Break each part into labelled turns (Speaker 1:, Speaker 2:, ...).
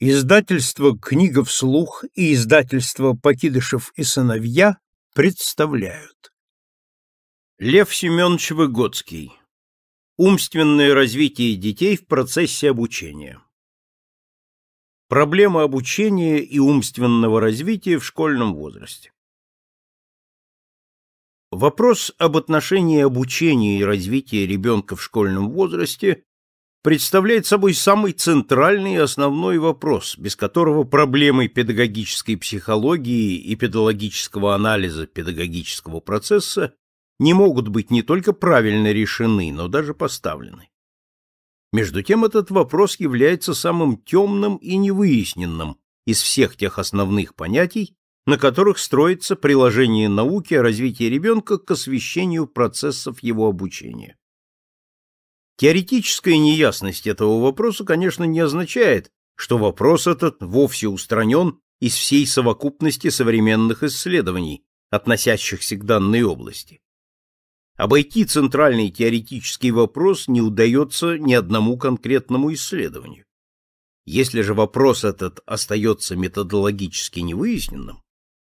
Speaker 1: Издательство «Книга вслух» и издательство «Покидышев и сыновья» представляют. Лев Семенович Выгодский. Умственное развитие детей в процессе обучения. Проблема обучения и умственного развития в школьном возрасте. Вопрос об отношении обучения и развития ребенка в школьном возрасте представляет собой самый центральный и основной вопрос, без которого проблемы педагогической психологии и педагогического анализа педагогического процесса не могут быть не только правильно решены, но даже поставлены. Между тем этот вопрос является самым темным и невыясненным из всех тех основных понятий, на которых строится приложение науки о развитии ребенка к освещению процессов его обучения. Теоретическая неясность этого вопроса, конечно, не означает, что вопрос этот вовсе устранен из всей совокупности современных исследований, относящихся к данной области. Обойти центральный теоретический вопрос не удается ни одному конкретному исследованию. Если же вопрос этот остается методологически невыясненным,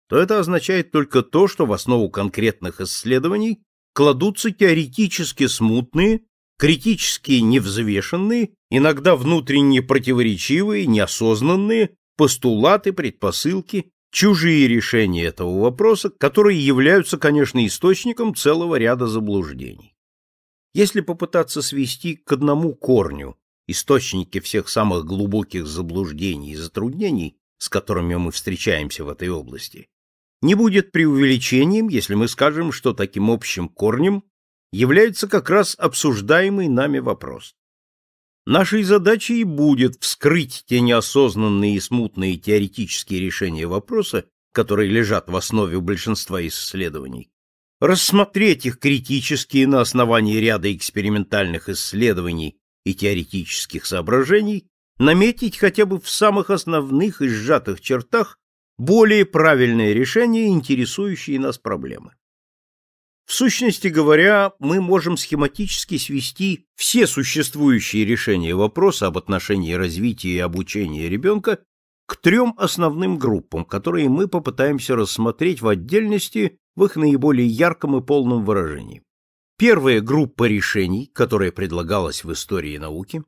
Speaker 1: то это означает только то, что в основу конкретных исследований кладутся теоретически смутные, критически невзвешенные, иногда внутренне противоречивые, неосознанные постулаты, предпосылки, чужие решения этого вопроса, которые являются, конечно, источником целого ряда заблуждений. Если попытаться свести к одному корню источники всех самых глубоких заблуждений и затруднений, с которыми мы встречаемся в этой области, не будет преувеличением, если мы скажем, что таким общим корнем является как раз обсуждаемый нами вопрос. Нашей задачей будет вскрыть те неосознанные и смутные теоретические решения вопроса, которые лежат в основе большинства исследований, рассмотреть их критически на основании ряда экспериментальных исследований и теоретических соображений, наметить хотя бы в самых основных и сжатых чертах более правильное решение интересующие нас проблемы. В сущности говоря, мы можем схематически свести все существующие решения вопроса об отношении развития и обучения ребенка к трем основным группам, которые мы попытаемся рассмотреть в отдельности в их наиболее ярком и полном выражении. Первая группа решений, которая предлагалась в истории науки,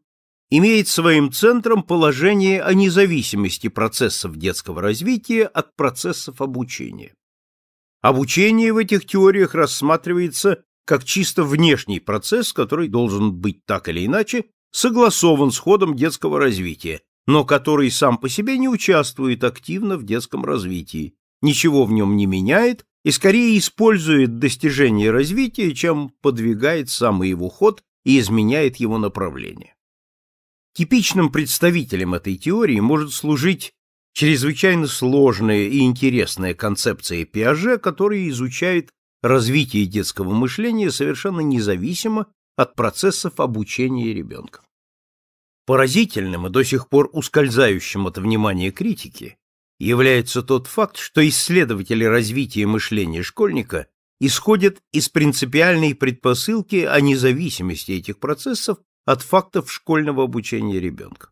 Speaker 1: имеет своим центром положение о независимости процессов детского развития от процессов обучения. Обучение в этих теориях рассматривается как чисто внешний процесс, который должен быть так или иначе согласован с ходом детского развития, но который сам по себе не участвует активно в детском развитии, ничего в нем не меняет и скорее использует достижение развития, чем подвигает сам его ход и изменяет его направление. Типичным представителем этой теории может служить чрезвычайно сложная и интересная концепция Пиаже, которая изучает развитие детского мышления совершенно независимо от процессов обучения ребенка. Поразительным и до сих пор ускользающим от внимания критики является тот факт, что исследователи развития мышления школьника исходят из принципиальной предпосылки о независимости этих процессов от фактов школьного обучения ребенка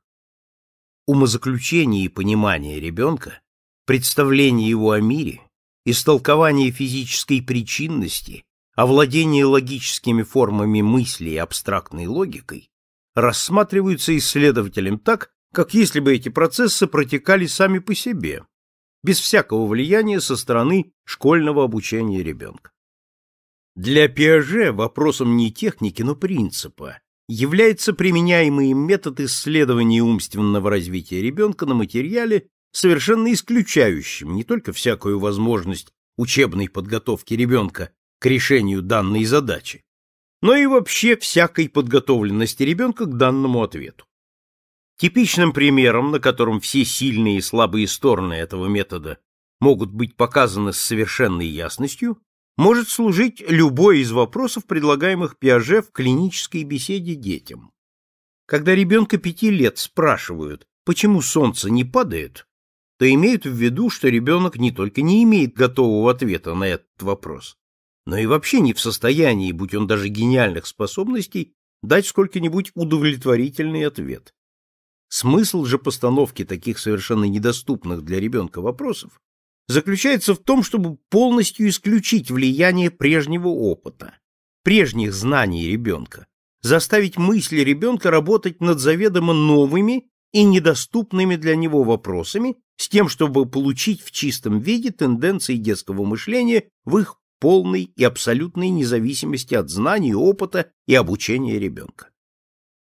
Speaker 1: умозаключение и понимание ребенка, представление его о мире, истолкование физической причинности, овладение логическими формами мысли и абстрактной логикой рассматриваются исследователем так, как если бы эти процессы протекали сами по себе, без всякого влияния со стороны школьного обучения ребенка. Для Пиаже вопросом не техники, но принципа, является применяемый метод исследования умственного развития ребенка на материале, совершенно исключающим не только всякую возможность учебной подготовки ребенка к решению данной задачи, но и вообще всякой подготовленности ребенка к данному ответу. Типичным примером, на котором все сильные и слабые стороны этого метода могут быть показаны с совершенной ясностью, может служить любой из вопросов, предлагаемых Пиаже в клинической беседе детям. Когда ребенка пяти лет спрашивают, почему солнце не падает, то имеют в виду, что ребенок не только не имеет готового ответа на этот вопрос, но и вообще не в состоянии, будь он даже гениальных способностей, дать сколько-нибудь удовлетворительный ответ. Смысл же постановки таких совершенно недоступных для ребенка вопросов заключается в том, чтобы полностью исключить влияние прежнего опыта, прежних знаний ребенка, заставить мысли ребенка работать над заведомо новыми и недоступными для него вопросами, с тем, чтобы получить в чистом виде тенденции детского мышления в их полной и абсолютной независимости от знаний, опыта и обучения ребенка.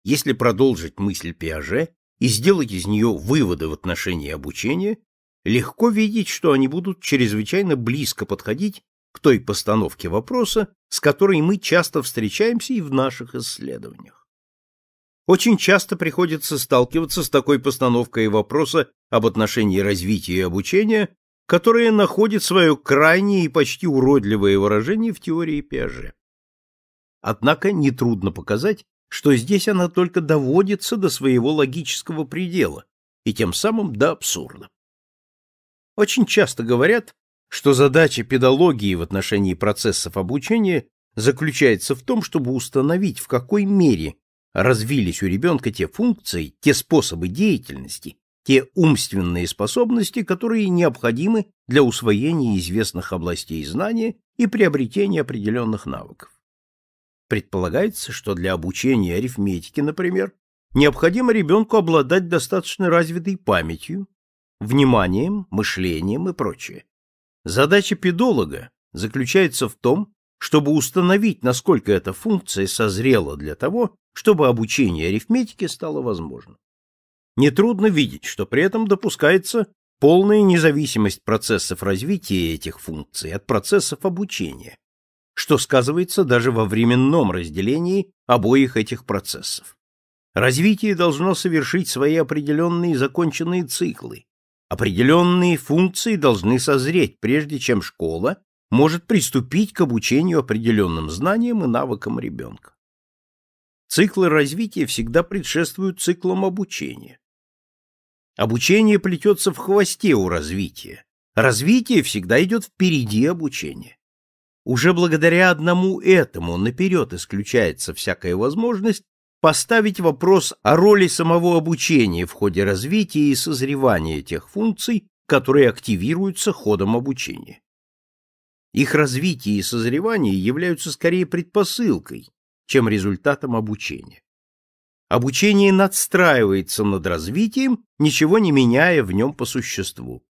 Speaker 1: Если продолжить мысль Пиаже и сделать из нее выводы в отношении обучения, легко видеть, что они будут чрезвычайно близко подходить к той постановке вопроса, с которой мы часто встречаемся и в наших исследованиях. Очень часто приходится сталкиваться с такой постановкой вопроса об отношении развития и обучения, которая находит свое крайнее и почти уродливое выражение в теории Пиаже. Однако нетрудно показать, что здесь она только доводится до своего логического предела и тем самым до абсурда. Очень часто говорят, что задача педагогии в отношении процессов обучения заключается в том, чтобы установить, в какой мере развились у ребенка те функции, те способы деятельности, те умственные способности, которые необходимы для усвоения известных областей знания и приобретения определенных навыков. Предполагается, что для обучения арифметики, например, необходимо ребенку обладать достаточно развитой памятью, вниманием, мышлением и прочее. Задача педолога заключается в том, чтобы установить, насколько эта функция созрела для того, чтобы обучение арифметике стало возможным. Нетрудно видеть, что при этом допускается полная независимость процессов развития этих функций от процессов обучения, что сказывается даже во временном разделении обоих этих процессов. Развитие должно совершить свои определенные законченные циклы, Определенные функции должны созреть, прежде чем школа может приступить к обучению определенным знаниям и навыкам ребенка. Циклы развития всегда предшествуют циклам обучения. Обучение плетется в хвосте у развития. Развитие всегда идет впереди обучения. Уже благодаря одному этому наперед исключается всякая возможность поставить вопрос о роли самого обучения в ходе развития и созревания тех функций, которые активируются ходом обучения. Их развитие и созревание являются скорее предпосылкой, чем результатом обучения. Обучение надстраивается над развитием, ничего не меняя в нем по существу.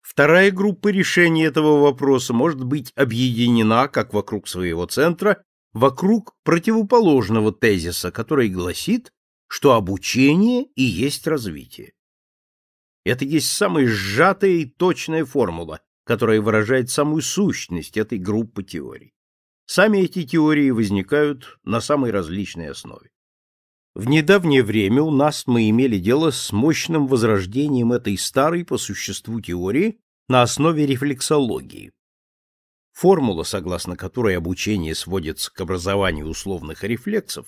Speaker 1: Вторая группа решения этого вопроса может быть объединена как вокруг своего центра, вокруг противоположного тезиса, который гласит, что обучение и есть развитие. Это есть самая сжатая и точная формула, которая выражает самую сущность этой группы теорий. Сами эти теории возникают на самой различной основе. В недавнее время у нас мы имели дело с мощным возрождением этой старой по существу теории на основе рефлексологии, формула, согласно которой обучение сводится к образованию условных рефлексов,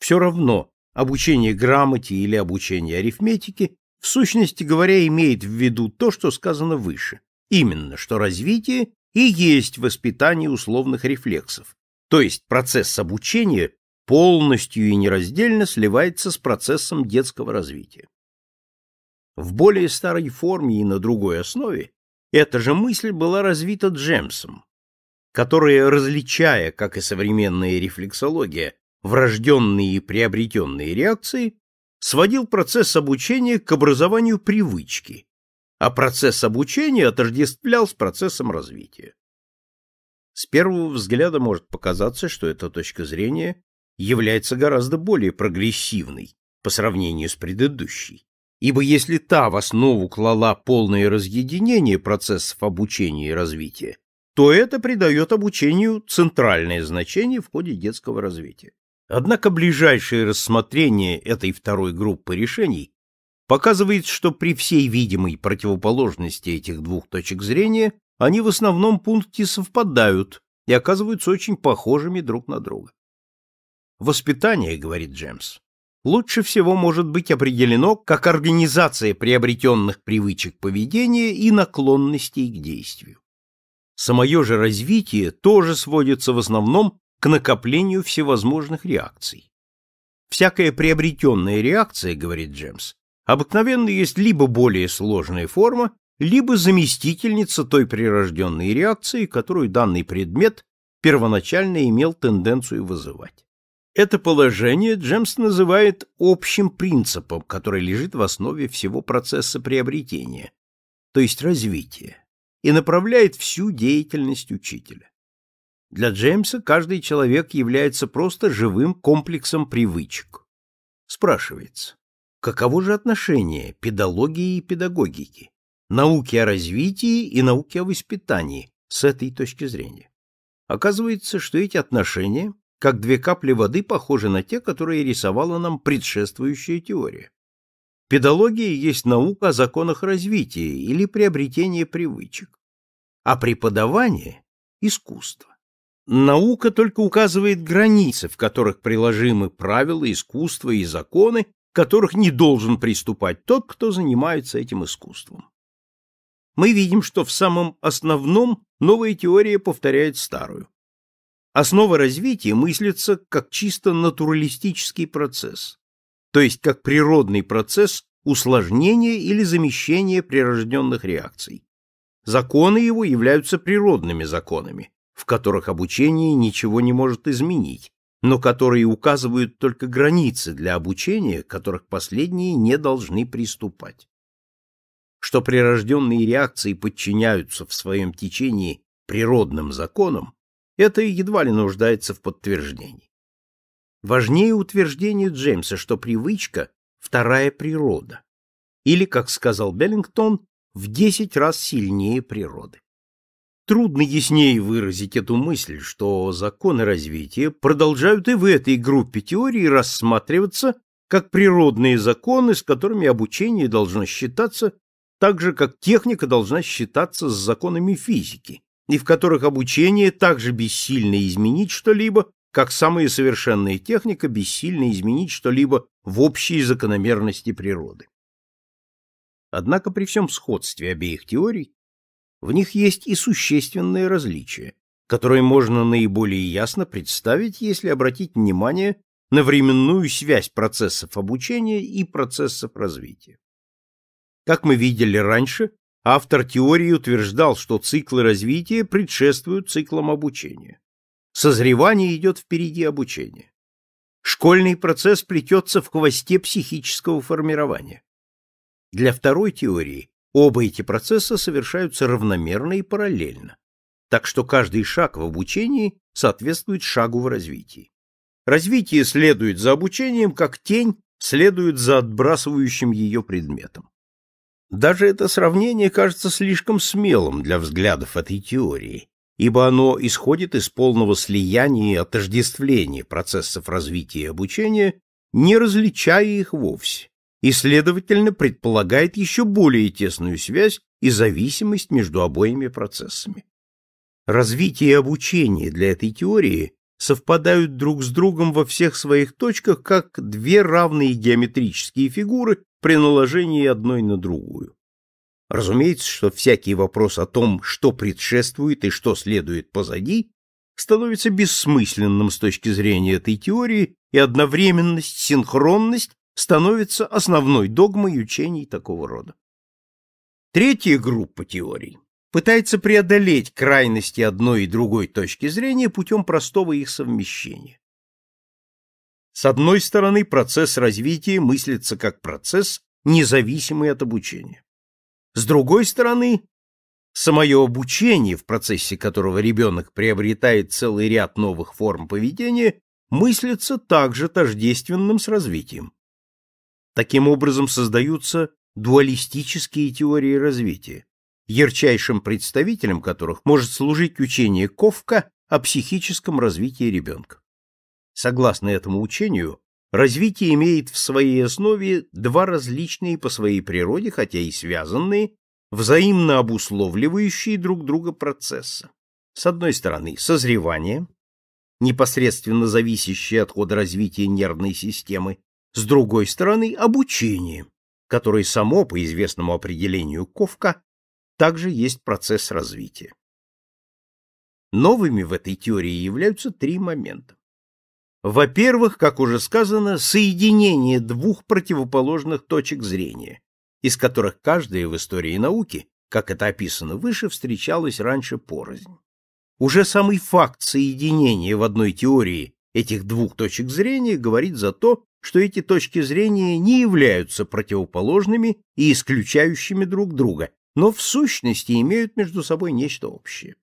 Speaker 1: все равно обучение грамоте или обучение арифметике, в сущности говоря, имеет в виду то, что сказано выше, именно что развитие и есть воспитание условных рефлексов, то есть процесс обучения полностью и нераздельно сливается с процессом детского развития. В более старой форме и на другой основе эта же мысль была развита Джемсом, которые, различая, как и современная рефлексология, врожденные и приобретенные реакции, сводил процесс обучения к образованию привычки, а процесс обучения отождествлял с процессом развития. С первого взгляда может показаться, что эта точка зрения является гораздо более прогрессивной по сравнению с предыдущей, ибо если та в основу клала полное разъединение процессов обучения и развития, то это придает обучению центральное значение в ходе детского развития. Однако ближайшее рассмотрение этой второй группы решений показывает, что при всей видимой противоположности этих двух точек зрения они в основном пункте совпадают и оказываются очень похожими друг на друга. Воспитание, говорит Джемс, лучше всего может быть определено как организация приобретенных привычек поведения и наклонностей к действию. Самое же развитие тоже сводится в основном к накоплению всевозможных реакций. Всякая приобретенная реакция, говорит Джемс, обыкновенно есть либо более сложная форма, либо заместительница той прирожденной реакции, которую данный предмет первоначально имел тенденцию вызывать. Это положение Джемс называет общим принципом, который лежит в основе всего процесса приобретения, то есть развития и направляет всю деятельность учителя. Для Джеймса каждый человек является просто живым комплексом привычек. Спрашивается, каково же отношение педагогии и педагогики, науки о развитии и науки о воспитании с этой точки зрения? Оказывается, что эти отношения, как две капли воды, похожи на те, которые рисовала нам предшествующая теория. Педагогия есть наука о законах развития или приобретения привычек, а преподавание – искусство. Наука только указывает границы, в которых приложимы правила, искусства и законы, которых не должен приступать тот, кто занимается этим искусством. Мы видим, что в самом основном новая теория повторяет старую. Основа развития мыслится как чисто натуралистический процесс, то есть как природный процесс усложнения или замещения прирожденных реакций. Законы его являются природными законами, в которых обучение ничего не может изменить, но которые указывают только границы для обучения, которых последние не должны приступать. Что прирожденные реакции подчиняются в своем течении природным законам, это едва ли нуждается в подтверждении. Важнее утверждение Джеймса, что привычка – вторая природа, или, как сказал Беллингтон, в 10 раз сильнее природы. Трудно яснее выразить эту мысль, что законы развития продолжают и в этой группе теорий рассматриваться как природные законы, с которыми обучение должно считаться, так же, как техника должна считаться с законами физики, и в которых обучение также бессильно изменить что-либо, как самая совершенная техника бессильна изменить что-либо в общей закономерности природы. Однако при всем сходстве обеих теорий в них есть и существенные различия, которые можно наиболее ясно представить, если обратить внимание на временную связь процессов обучения и процессов развития. Как мы видели раньше, автор теории утверждал, что циклы развития предшествуют циклам обучения. Созревание идет впереди обучения. Школьный процесс плетется в хвосте психического формирования. Для второй теории оба эти процесса совершаются равномерно и параллельно, так что каждый шаг в обучении соответствует шагу в развитии. Развитие следует за обучением, как тень следует за отбрасывающим ее предметом. Даже это сравнение кажется слишком смелым для взглядов этой теории, ибо оно исходит из полного слияния и отождествления процессов развития и обучения, не различая их вовсе, и, следовательно, предполагает еще более тесную связь и зависимость между обоими процессами. Развитие и обучение для этой теории совпадают друг с другом во всех своих точках как две равные геометрические фигуры при наложении одной на другую. Разумеется, что всякий вопрос о том, что предшествует и что следует позади, становится бессмысленным с точки зрения этой теории, и одновременность, синхронность становится основной догмой учений такого рода. Третья группа теорий пытается преодолеть крайности одной и другой точки зрения путем простого их совмещения. С одной стороны, процесс развития мыслится как процесс, независимый от обучения. С другой стороны, самое обучение, в процессе которого ребенок приобретает целый ряд новых форм поведения, мыслится также тождественным с развитием. Таким образом создаются дуалистические теории развития, ярчайшим представителем которых может служить учение Ковка о психическом развитии ребенка. Согласно этому учению, Развитие имеет в своей основе два различные по своей природе, хотя и связанные, взаимно обусловливающие друг друга процесса. С одной стороны, созревание, непосредственно зависящее от хода развития нервной системы, с другой стороны, обучение, которое само, по известному определению Ковка, также есть процесс развития. Новыми в этой теории являются три момента. Во-первых, как уже сказано, соединение двух противоположных точек зрения, из которых каждая в истории науки, как это описано выше, встречалась раньше порознь. Уже самый факт соединения в одной теории этих двух точек зрения говорит за то, что эти точки зрения не являются противоположными и исключающими друг друга, но в сущности имеют между собой нечто общее.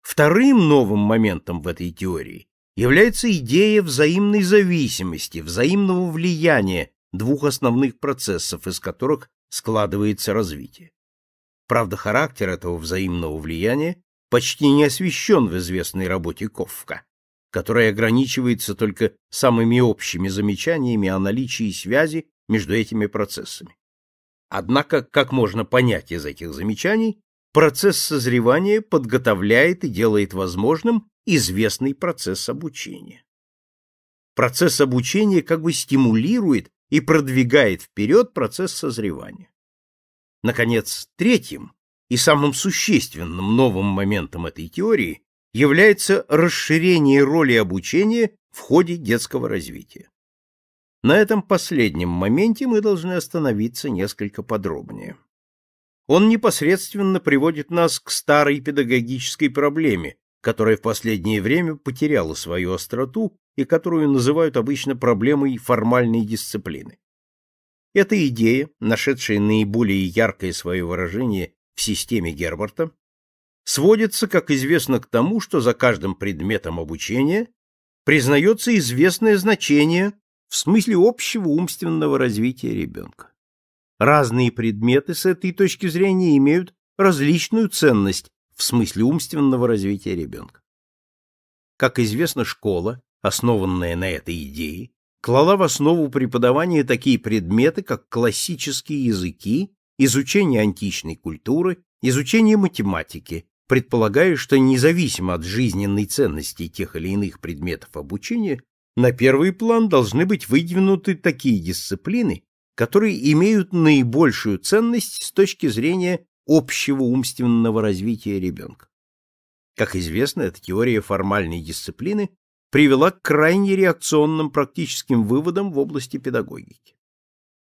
Speaker 1: Вторым новым моментом в этой теории является идея взаимной зависимости, взаимного влияния двух основных процессов, из которых складывается развитие. Правда, характер этого взаимного влияния почти не освещен в известной работе Ковка, которая ограничивается только самыми общими замечаниями о наличии связи между этими процессами. Однако, как можно понять из этих замечаний, процесс созревания подготовляет и делает возможным известный процесс обучения. Процесс обучения как бы стимулирует и продвигает вперед процесс созревания. Наконец, третьим и самым существенным новым моментом этой теории является расширение роли обучения в ходе детского развития. На этом последнем моменте мы должны остановиться несколько подробнее. Он непосредственно приводит нас к старой педагогической проблеме, которая в последнее время потеряла свою остроту и которую называют обычно проблемой формальной дисциплины. Эта идея, нашедшая наиболее яркое свое выражение в системе Герберта, сводится, как известно, к тому, что за каждым предметом обучения признается известное значение в смысле общего умственного развития ребенка. Разные предметы с этой точки зрения имеют различную ценность в смысле умственного развития ребенка. Как известно, школа, основанная на этой идее, клала в основу преподавания такие предметы, как классические языки, изучение античной культуры, изучение математики, предполагая, что независимо от жизненной ценности тех или иных предметов обучения, на первый план должны быть выдвинуты такие дисциплины, которые имеют наибольшую ценность с точки зрения общего умственного развития ребенка. Как известно, эта теория формальной дисциплины привела к крайне реакционным практическим выводам в области педагогики.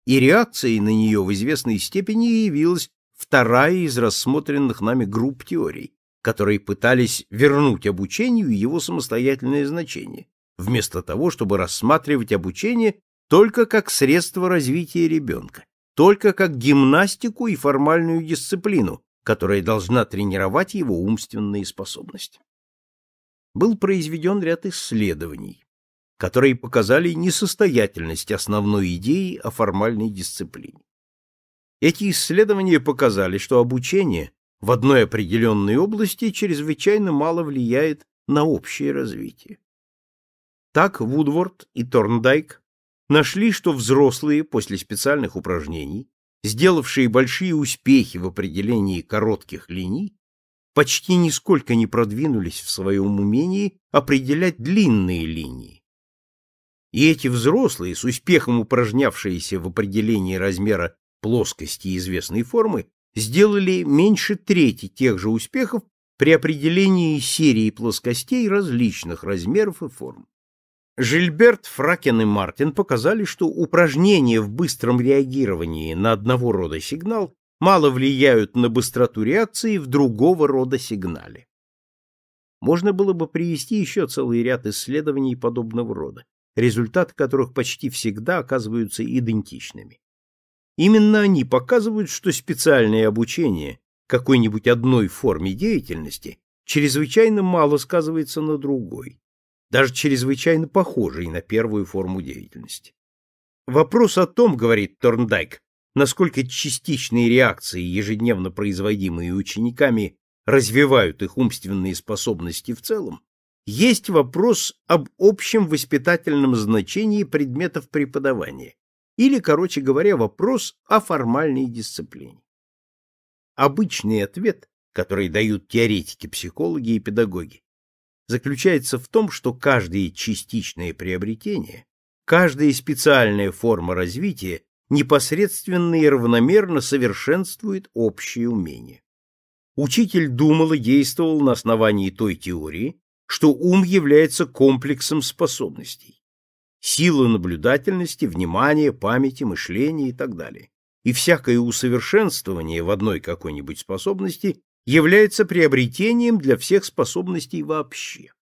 Speaker 1: И реакцией на нее в известной степени явилась вторая из рассмотренных нами групп теорий, которые пытались вернуть обучению его самостоятельное значение, вместо того, чтобы рассматривать обучение только как средство развития ребенка, только как гимнастику и формальную дисциплину, которая должна тренировать его умственные способности. Был произведен ряд исследований, которые показали несостоятельность основной идеи о формальной дисциплине. Эти исследования показали, что обучение в одной определенной области чрезвычайно мало влияет на общее развитие. Так Вудворд и Торндайк нашли, что взрослые после специальных упражнений, сделавшие большие успехи в определении коротких линий, почти нисколько не продвинулись в своем умении определять длинные линии. И эти взрослые, с успехом упражнявшиеся в определении размера плоскости известной формы, сделали меньше трети тех же успехов при определении серии плоскостей различных размеров и форм. Жильберт, Фракен и Мартин показали, что упражнения в быстром реагировании на одного рода сигнал мало влияют на быстроту реакции в другого рода сигнале. Можно было бы привести еще целый ряд исследований подобного рода, результаты которых почти всегда оказываются идентичными. Именно они показывают, что специальное обучение какой-нибудь одной форме деятельности чрезвычайно мало сказывается на другой даже чрезвычайно похожей на первую форму деятельности. Вопрос о том, говорит Торндайк, насколько частичные реакции, ежедневно производимые учениками, развивают их умственные способности в целом, есть вопрос об общем воспитательном значении предметов преподавания, или, короче говоря, вопрос о формальной дисциплине. Обычный ответ, который дают теоретики, психологи и педагоги, заключается в том, что каждое частичное приобретение, каждая специальная форма развития непосредственно и равномерно совершенствует общее умение. Учитель думал и действовал на основании той теории, что ум является комплексом способностей. Сила наблюдательности, внимания, памяти, мышления и так далее. И всякое усовершенствование в одной какой-нибудь способности является приобретением для всех способностей вообще.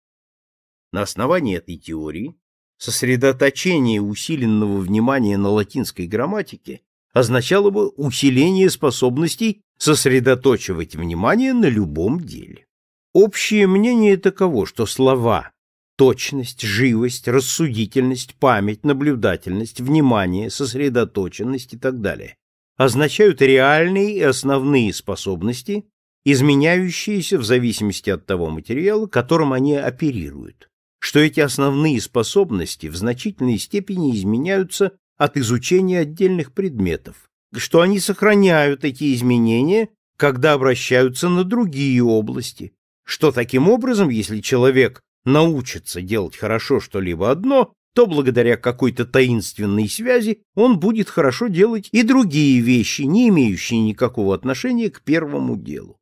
Speaker 1: На основании этой теории сосредоточение усиленного внимания на латинской грамматике означало бы усиление способностей сосредоточивать внимание на любом деле. Общее мнение таково, что слова точность, живость, рассудительность, память, наблюдательность, внимание, сосредоточенность и так далее означают реальные и основные способности, изменяющиеся в зависимости от того материала, которым они оперируют, что эти основные способности в значительной степени изменяются от изучения отдельных предметов, что они сохраняют эти изменения, когда обращаются на другие области, что таким образом, если человек научится делать хорошо что-либо одно, то благодаря какой-то таинственной связи он будет хорошо делать и другие вещи, не имеющие никакого отношения к первому делу.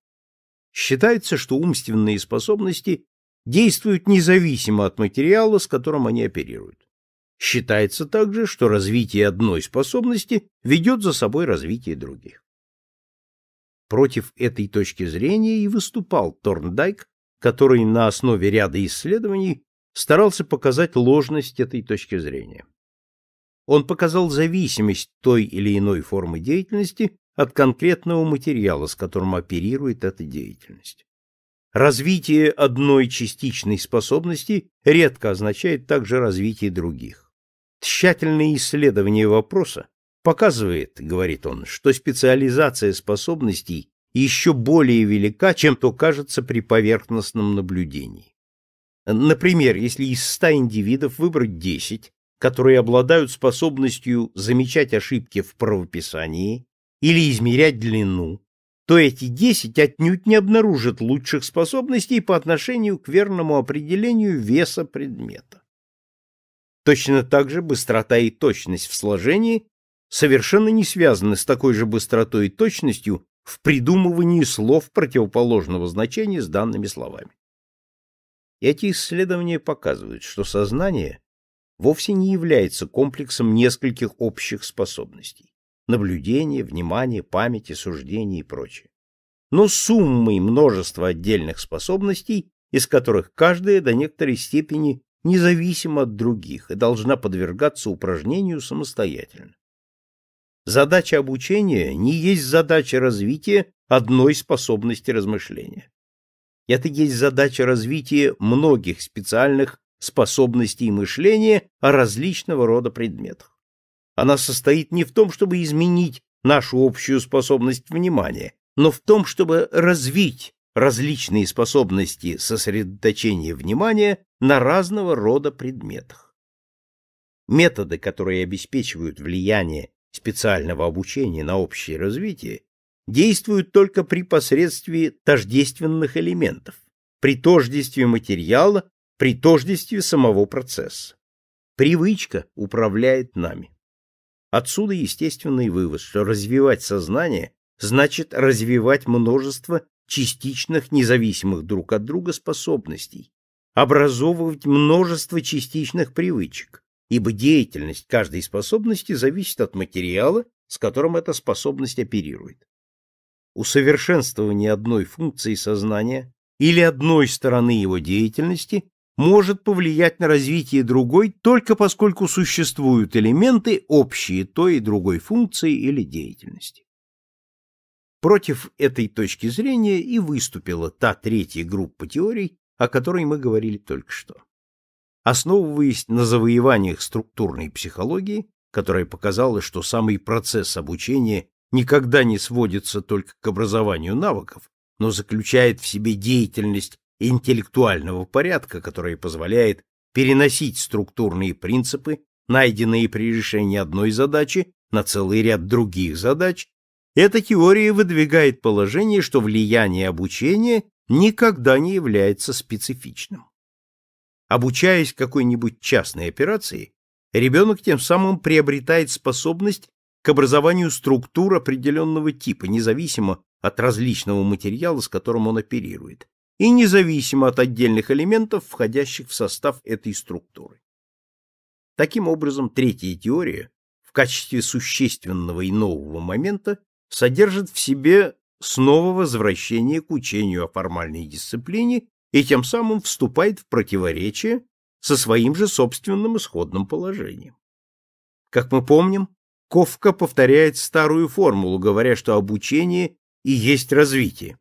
Speaker 1: Считается, что умственные способности действуют независимо от материала, с которым они оперируют. Считается также, что развитие одной способности ведет за собой развитие других. Против этой точки зрения и выступал Торндайк, который на основе ряда исследований старался показать ложность этой точки зрения. Он показал зависимость той или иной формы деятельности от конкретного материала, с которым оперирует эта деятельность. Развитие одной частичной способности редко означает также развитие других. Тщательное исследование вопроса показывает, говорит он, что специализация способностей еще более велика, чем то кажется при поверхностном наблюдении. Например, если из 100 индивидов выбрать 10, которые обладают способностью замечать ошибки в правописании, или измерять длину, то эти 10 отнюдь не обнаружат лучших способностей по отношению к верному определению веса предмета. Точно так же быстрота и точность в сложении совершенно не связаны с такой же быстротой и точностью в придумывании слов противоположного значения с данными словами. Эти исследования показывают, что сознание вовсе не является комплексом нескольких общих способностей наблюдение, внимание, память суждение и прочее. Но суммой множества отдельных способностей, из которых каждая до некоторой степени независима от других и должна подвергаться упражнению самостоятельно. Задача обучения не есть задача развития одной способности размышления. Это есть задача развития многих специальных способностей мышления о различного рода предметах. Она состоит не в том, чтобы изменить нашу общую способность внимания, но в том, чтобы развить различные способности сосредоточения внимания на разного рода предметах. Методы, которые обеспечивают влияние специального обучения на общее развитие, действуют только при посредстве тождественных элементов, при тождестве материала, при тождестве самого процесса. Привычка управляет нами. Отсюда естественный вывод, что развивать сознание значит развивать множество частичных независимых друг от друга способностей, образовывать множество частичных привычек, ибо деятельность каждой способности зависит от материала, с которым эта способность оперирует. Усовершенствование одной функции сознания или одной стороны его деятельности может повлиять на развитие другой только поскольку существуют элементы, общие той и другой функции или деятельности. Против этой точки зрения и выступила та третья группа теорий, о которой мы говорили только что. Основываясь на завоеваниях структурной психологии, которая показала, что самый процесс обучения никогда не сводится только к образованию навыков, но заключает в себе деятельность интеллектуального порядка, которое позволяет переносить структурные принципы, найденные при решении одной задачи, на целый ряд других задач, эта теория выдвигает положение, что влияние обучения никогда не является специфичным. Обучаясь какой-нибудь частной операции, ребенок тем самым приобретает способность к образованию структур определенного типа, независимо от различного материала, с которым он оперирует и независимо от отдельных элементов, входящих в состав этой структуры. Таким образом, третья теория в качестве существенного и нового момента содержит в себе снова возвращение к учению о формальной дисциплине и тем самым вступает в противоречие со своим же собственным исходным положением. Как мы помним, Ковка повторяет старую формулу, говоря, что обучение и есть развитие.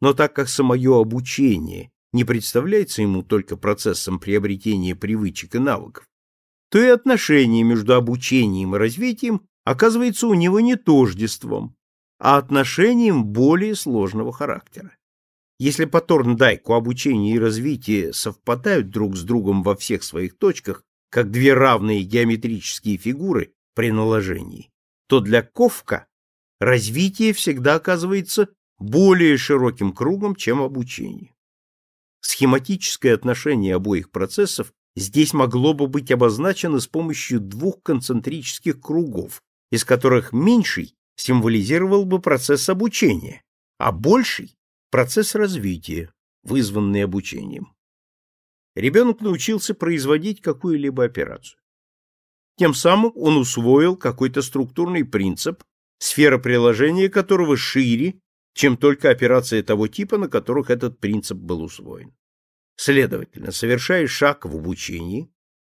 Speaker 1: Но так как самое обучение не представляется ему только процессом приобретения привычек и навыков, то и отношение между обучением и развитием оказывается у него не тождеством, а отношением более сложного характера. Если по Торндайку обучение и развитие совпадают друг с другом во всех своих точках, как две равные геометрические фигуры при наложении, то для Ковка развитие всегда оказывается более широким кругом, чем обучение. Схематическое отношение обоих процессов здесь могло бы быть обозначено с помощью двух концентрических кругов, из которых меньший символизировал бы процесс обучения, а больший – процесс развития, вызванный обучением. Ребенок научился производить какую-либо операцию. Тем самым он усвоил какой-то структурный принцип, сфера приложения которого шире, чем только операции того типа, на которых этот принцип был усвоен. Следовательно, совершая шаг в обучении,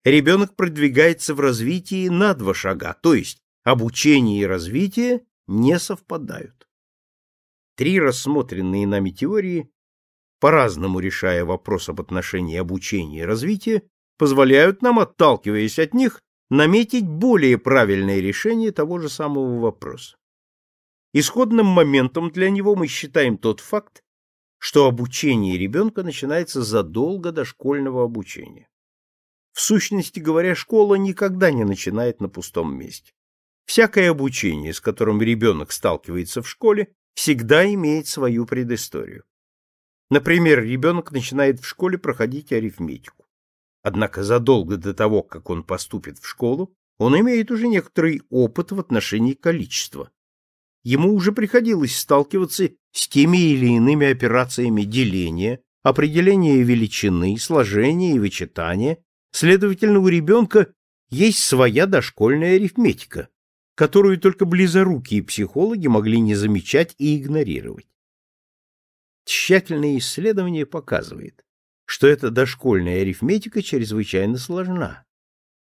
Speaker 1: ребенок продвигается в развитии на два шага, то есть обучение и развитие не совпадают. Три рассмотренные нами теории, по-разному решая вопрос об отношении обучения и развития, позволяют нам, отталкиваясь от них, наметить более правильное решение того же самого вопроса. Исходным моментом для него мы считаем тот факт, что обучение ребенка начинается задолго до школьного обучения. В сущности говоря, школа никогда не начинает на пустом месте. Всякое обучение, с которым ребенок сталкивается в школе, всегда имеет свою предысторию. Например, ребенок начинает в школе проходить арифметику. Однако задолго до того, как он поступит в школу, он имеет уже некоторый опыт в отношении количества, ему уже приходилось сталкиваться с теми или иными операциями деления, определения величины, сложения и вычитания, следовательно, у ребенка есть своя дошкольная арифметика, которую только близорукие психологи могли не замечать и игнорировать. Тщательное исследование показывает, что эта дошкольная арифметика чрезвычайно сложна,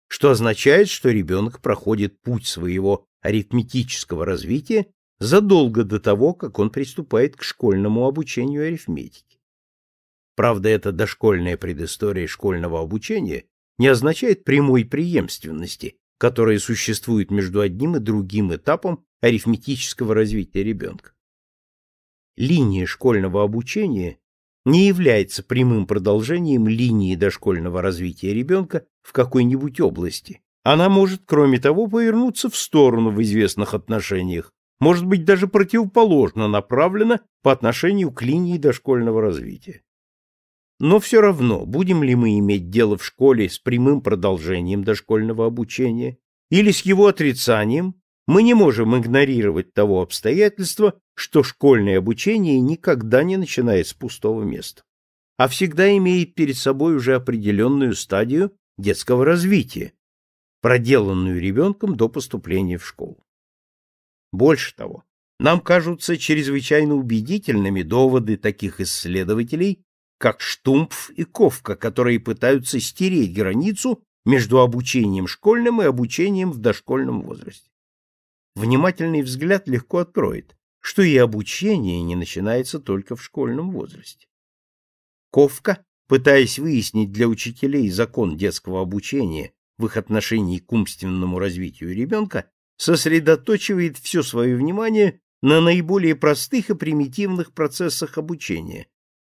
Speaker 1: что означает, что ребенок проходит путь своего арифметического развития задолго до того, как он приступает к школьному обучению арифметики. Правда, эта дошкольная предыстория школьного обучения не означает прямой преемственности, которая существует между одним и другим этапом арифметического развития ребенка. Линия школьного обучения не является прямым продолжением линии дошкольного развития ребенка в какой-нибудь области. Она может, кроме того, повернуться в сторону в известных отношениях, может быть даже противоположно направлена по отношению к линии дошкольного развития. Но все равно, будем ли мы иметь дело в школе с прямым продолжением дошкольного обучения или с его отрицанием, мы не можем игнорировать того обстоятельства, что школьное обучение никогда не начинает с пустого места, а всегда имеет перед собой уже определенную стадию детского развития, проделанную ребенком до поступления в школу. Больше того, нам кажутся чрезвычайно убедительными доводы таких исследователей, как Штумпф и Ковка, которые пытаются стереть границу между обучением школьным и обучением в дошкольном возрасте. Внимательный взгляд легко откроет, что и обучение не начинается только в школьном возрасте. Ковка, пытаясь выяснить для учителей закон детского обучения в их отношении к умственному развитию ребенка, сосредоточивает все свое внимание на наиболее простых и примитивных процессах обучения,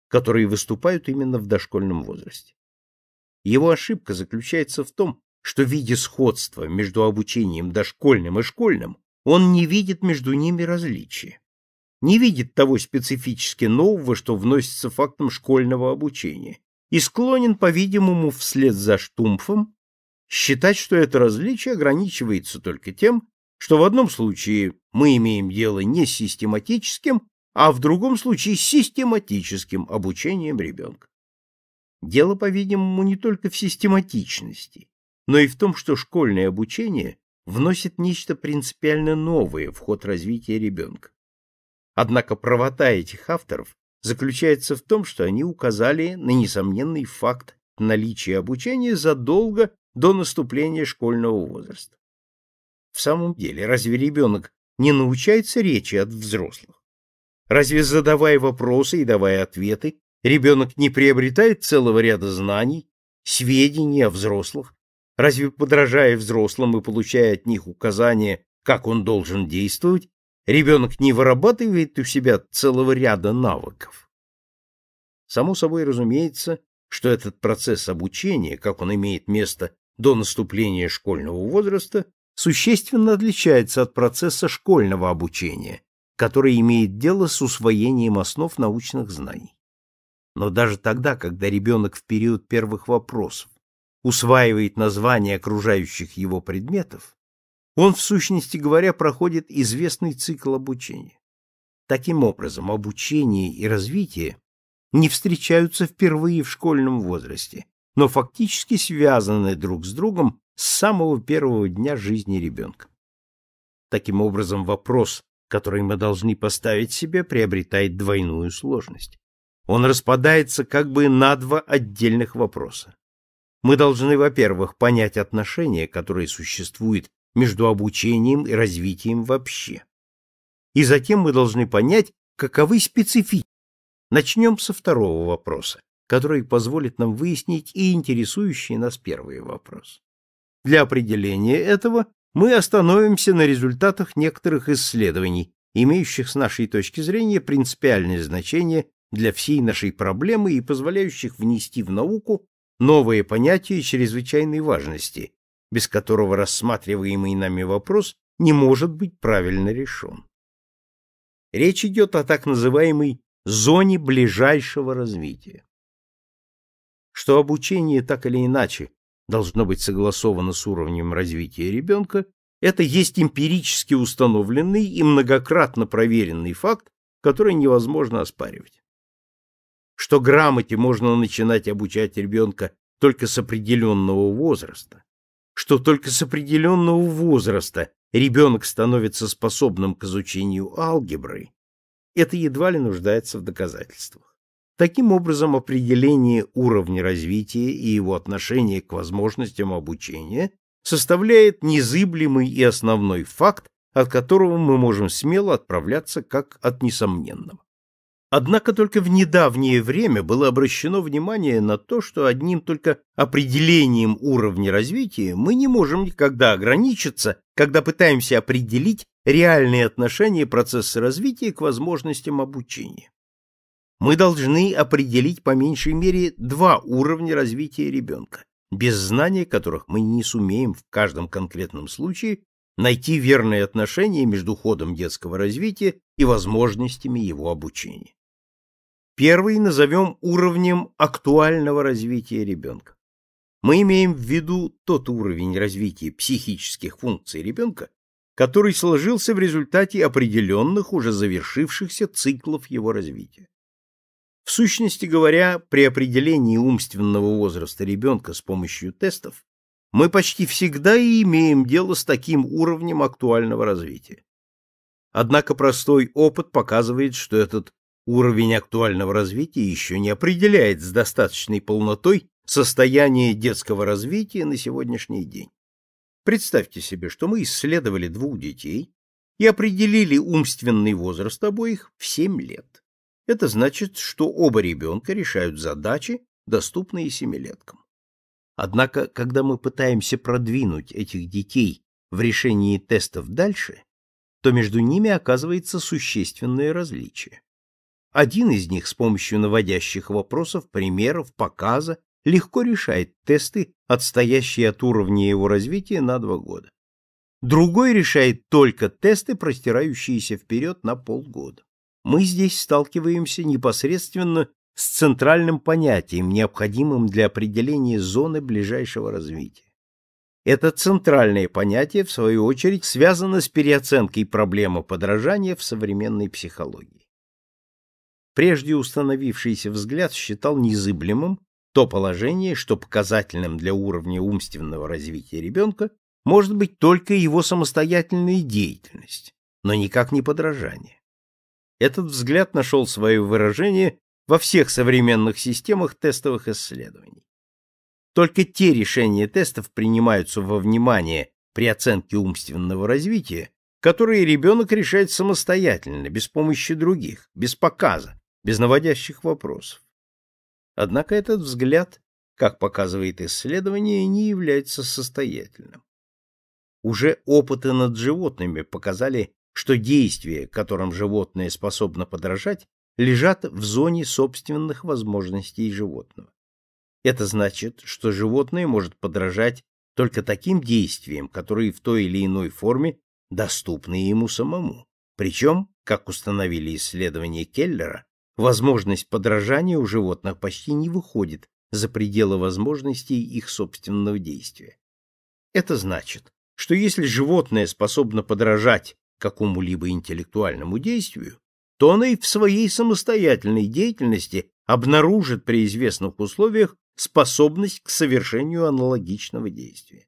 Speaker 1: которые выступают именно в дошкольном возрасте. Его ошибка заключается в том, что, в виде сходства между обучением дошкольным и школьным, он не видит между ними различия, не видит того специфически нового, что вносится фактом школьного обучения, и склонен, по-видимому, вслед за Штумфом считать, что это различие ограничивается только тем, что в одном случае мы имеем дело не с систематическим, а в другом случае с систематическим обучением ребенка. Дело, по-видимому, не только в систематичности, но и в том, что школьное обучение вносит нечто принципиально новое в ход развития ребенка. Однако правота этих авторов заключается в том, что они указали на несомненный факт наличия обучения задолго до наступления школьного возраста. В самом деле, разве ребенок не научается речи от взрослых? Разве задавая вопросы и давая ответы, ребенок не приобретает целого ряда знаний, сведений о взрослых? Разве подражая взрослым и получая от них указания, как он должен действовать, ребенок не вырабатывает у себя целого ряда навыков? Само собой разумеется, что этот процесс обучения, как он имеет место до наступления школьного возраста, существенно отличается от процесса школьного обучения, который имеет дело с усвоением основ научных знаний. Но даже тогда, когда ребенок в период первых вопросов усваивает названия окружающих его предметов, он, в сущности говоря, проходит известный цикл обучения. Таким образом, обучение и развитие не встречаются впервые в школьном возрасте, но фактически связаны друг с другом с самого первого дня жизни ребенка. Таким образом, вопрос, который мы должны поставить себе, приобретает двойную сложность. Он распадается как бы на два отдельных вопроса. Мы должны, во-первых, понять отношения, которые существуют между обучением и развитием вообще. И затем мы должны понять, каковы специфики. Начнем со второго вопроса, который позволит нам выяснить и интересующий нас первый вопрос. Для определения этого мы остановимся на результатах некоторых исследований, имеющих с нашей точки зрения принципиальное значение для всей нашей проблемы и позволяющих внести в науку новые понятия чрезвычайной важности, без которого рассматриваемый нами вопрос не может быть правильно решен. Речь идет о так называемой зоне ближайшего развития. Что обучение так или иначе должно быть согласовано с уровнем развития ребенка, это есть эмпирически установленный и многократно проверенный факт, который невозможно оспаривать. Что грамоте можно начинать обучать ребенка только с определенного возраста, что только с определенного возраста ребенок становится способным к изучению алгебры, это едва ли нуждается в доказательствах. Таким образом, определение уровня развития и его отношение к возможностям обучения составляет незыблемый и основной факт, от которого мы можем смело отправляться как от несомненного. Однако только в недавнее время было обращено внимание на то, что одним только определением уровня развития мы не можем никогда ограничиться, когда пытаемся определить реальные отношения процесса развития к возможностям обучения мы должны определить по меньшей мере два уровня развития ребенка, без знания которых мы не сумеем в каждом конкретном случае найти верное отношение между ходом детского развития и возможностями его обучения. Первый назовем уровнем актуального развития ребенка. Мы имеем в виду тот уровень развития психических функций ребенка, который сложился в результате определенных, уже завершившихся циклов его развития. В сущности говоря, при определении умственного возраста ребенка с помощью тестов мы почти всегда и имеем дело с таким уровнем актуального развития. Однако простой опыт показывает, что этот уровень актуального развития еще не определяет с достаточной полнотой состояние детского развития на сегодняшний день. Представьте себе, что мы исследовали двух детей и определили умственный возраст обоих в 7 лет. Это значит, что оба ребенка решают задачи, доступные семилеткам. Однако, когда мы пытаемся продвинуть этих детей в решении тестов дальше, то между ними оказывается существенное различие. Один из них с помощью наводящих вопросов, примеров, показа легко решает тесты, отстоящие от уровня его развития на два года. Другой решает только тесты, простирающиеся вперед на полгода мы здесь сталкиваемся непосредственно с центральным понятием, необходимым для определения зоны ближайшего развития. Это центральное понятие, в свою очередь, связано с переоценкой проблемы подражания в современной психологии. Прежде установившийся взгляд считал незыблемым то положение, что показательным для уровня умственного развития ребенка может быть только его самостоятельная деятельность, но никак не подражание. Этот взгляд нашел свое выражение во всех современных системах тестовых исследований. Только те решения тестов принимаются во внимание при оценке умственного развития, которые ребенок решает самостоятельно, без помощи других, без показа, без наводящих вопросов. Однако этот взгляд, как показывает исследование, не является состоятельным. Уже опыты над животными показали что действия, которым животное способно подражать, лежат в зоне собственных возможностей животного. Это значит, что животное может подражать только таким действиям, которые в той или иной форме доступны ему самому. Причем, как установили исследования Келлера, возможность подражания у животных почти не выходит за пределы возможностей их собственного действия. Это значит, что если животное способно подражать какому-либо интеллектуальному действию, то она и в своей самостоятельной деятельности обнаружит при известных условиях способность к совершению аналогичного действия.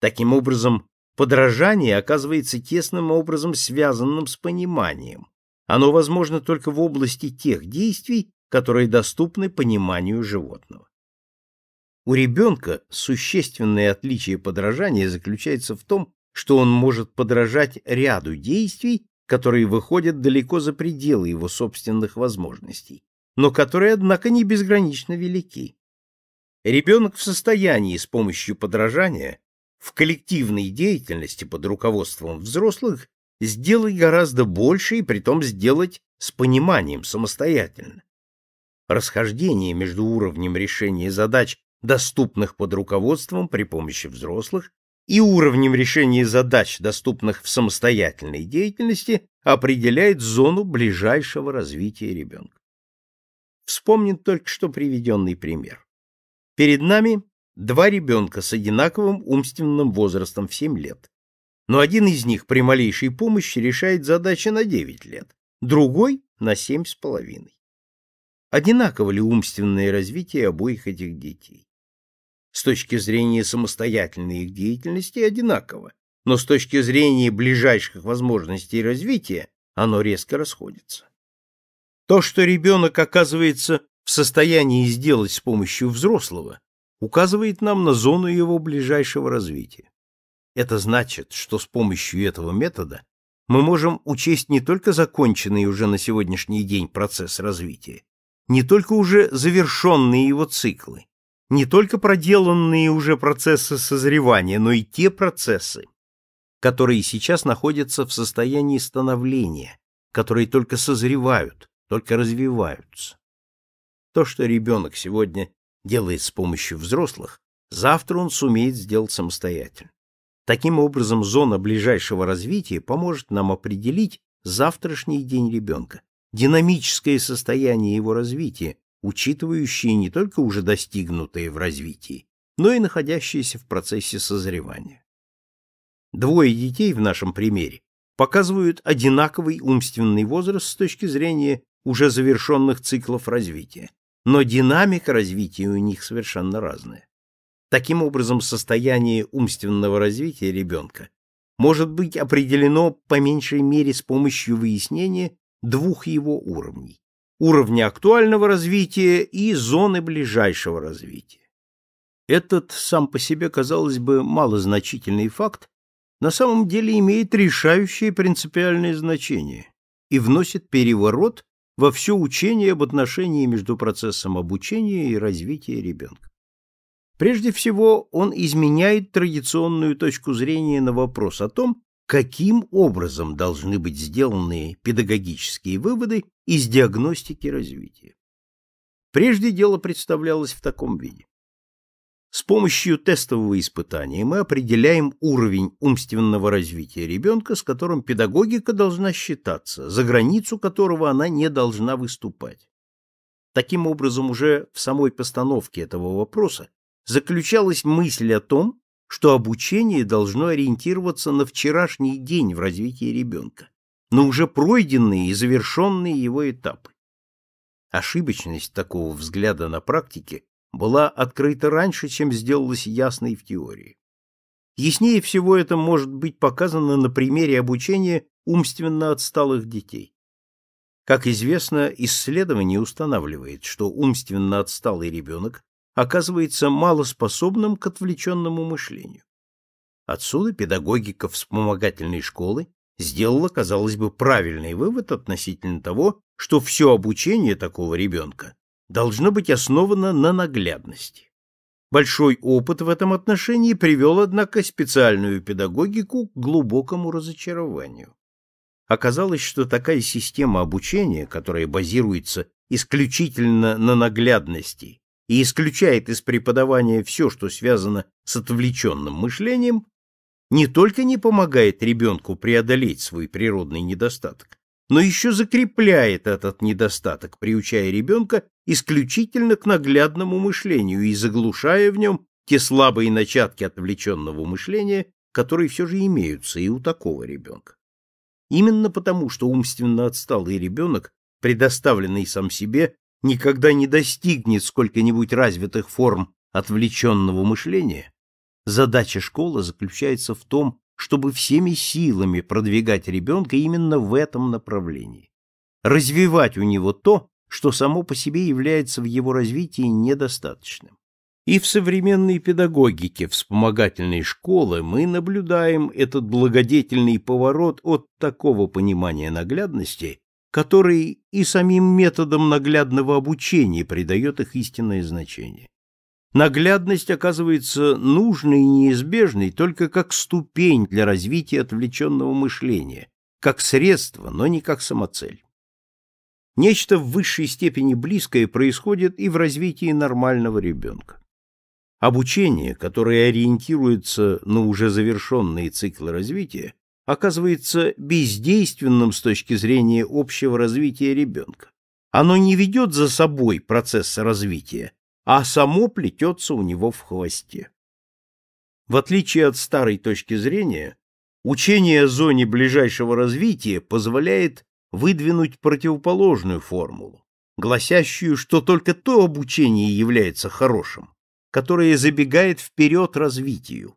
Speaker 1: Таким образом, подражание оказывается тесным образом связанным с пониманием. Оно возможно только в области тех действий, которые доступны пониманию животного. У ребенка существенное отличие подражания заключается в том, что он может подражать ряду действий, которые выходят далеко за пределы его собственных возможностей, но которые, однако, не безгранично велики. Ребенок в состоянии с помощью подражания в коллективной деятельности под руководством взрослых сделать гораздо больше и притом сделать с пониманием самостоятельно. Расхождение между уровнем решения задач, доступных под руководством при помощи взрослых, и уровнем решения задач, доступных в самостоятельной деятельности, определяет зону ближайшего развития ребенка. Вспомним только что приведенный пример. Перед нами два ребенка с одинаковым умственным возрастом в 7 лет, но один из них при малейшей помощи решает задачи на 9 лет, другой – на 7,5. Одинаково ли умственное развитие обоих этих детей? с точки зрения самостоятельной их деятельности одинаково, но с точки зрения ближайших возможностей развития оно резко расходится. То, что ребенок оказывается в состоянии сделать с помощью взрослого, указывает нам на зону его ближайшего развития. Это значит, что с помощью этого метода мы можем учесть не только законченный уже на сегодняшний день процесс развития, не только уже завершенные его циклы, не только проделанные уже процессы созревания, но и те процессы, которые сейчас находятся в состоянии становления, которые только созревают, только развиваются. То, что ребенок сегодня делает с помощью взрослых, завтра он сумеет сделать самостоятельно. Таким образом, зона ближайшего развития поможет нам определить завтрашний день ребенка, динамическое состояние его развития, учитывающие не только уже достигнутые в развитии, но и находящиеся в процессе созревания. Двое детей в нашем примере показывают одинаковый умственный возраст с точки зрения уже завершенных циклов развития, но динамика развития у них совершенно разная. Таким образом, состояние умственного развития ребенка может быть определено по меньшей мере с помощью выяснения двух его уровней уровня актуального развития и зоны ближайшего развития. Этот сам по себе, казалось бы, малозначительный факт на самом деле имеет решающее принципиальное значение и вносит переворот во все учение об отношении между процессом обучения и развития ребенка. Прежде всего, он изменяет традиционную точку зрения на вопрос о том, каким образом должны быть сделаны педагогические выводы из диагностики развития. Прежде дело представлялось в таком виде. С помощью тестового испытания мы определяем уровень умственного развития ребенка, с которым педагогика должна считаться, за границу которого она не должна выступать. Таким образом, уже в самой постановке этого вопроса заключалась мысль о том, что обучение должно ориентироваться на вчерашний день в развитии ребенка, на уже пройденные и завершенные его этапы. Ошибочность такого взгляда на практике была открыта раньше, чем сделалась ясной в теории. Яснее всего это может быть показано на примере обучения умственно отсталых детей. Как известно, исследование устанавливает, что умственно отсталый ребенок оказывается малоспособным к отвлеченному мышлению. Отсюда педагогика вспомогательной школы сделала, казалось бы, правильный вывод относительно того, что все обучение такого ребенка должно быть основано на наглядности. Большой опыт в этом отношении привел, однако, специальную педагогику к глубокому разочарованию. Оказалось, что такая система обучения, которая базируется исключительно на наглядности и исключает из преподавания все, что связано с отвлеченным мышлением, не только не помогает ребенку преодолеть свой природный недостаток, но еще закрепляет этот недостаток, приучая ребенка исключительно к наглядному мышлению и заглушая в нем те слабые начатки отвлеченного мышления, которые все же имеются и у такого ребенка. Именно потому, что умственно отсталый ребенок, предоставленный сам себе, никогда не достигнет сколько-нибудь развитых форм отвлеченного мышления, задача школы заключается в том, чтобы всеми силами продвигать ребенка именно в этом направлении, развивать у него то, что само по себе является в его развитии недостаточным. И в современной педагогике вспомогательной школы мы наблюдаем этот благодетельный поворот от такого понимания наглядности – который и самим методом наглядного обучения придает их истинное значение. Наглядность оказывается нужной и неизбежной только как ступень для развития отвлеченного мышления, как средство, но не как самоцель. Нечто в высшей степени близкое происходит и в развитии нормального ребенка. Обучение, которое ориентируется на уже завершенные циклы развития, оказывается бездейственным с точки зрения общего развития ребенка. Оно не ведет за собой процесс развития, а само плетется у него в хвосте. В отличие от старой точки зрения, учение о зоне ближайшего развития позволяет выдвинуть противоположную формулу, гласящую, что только то обучение является хорошим, которое забегает вперед развитию,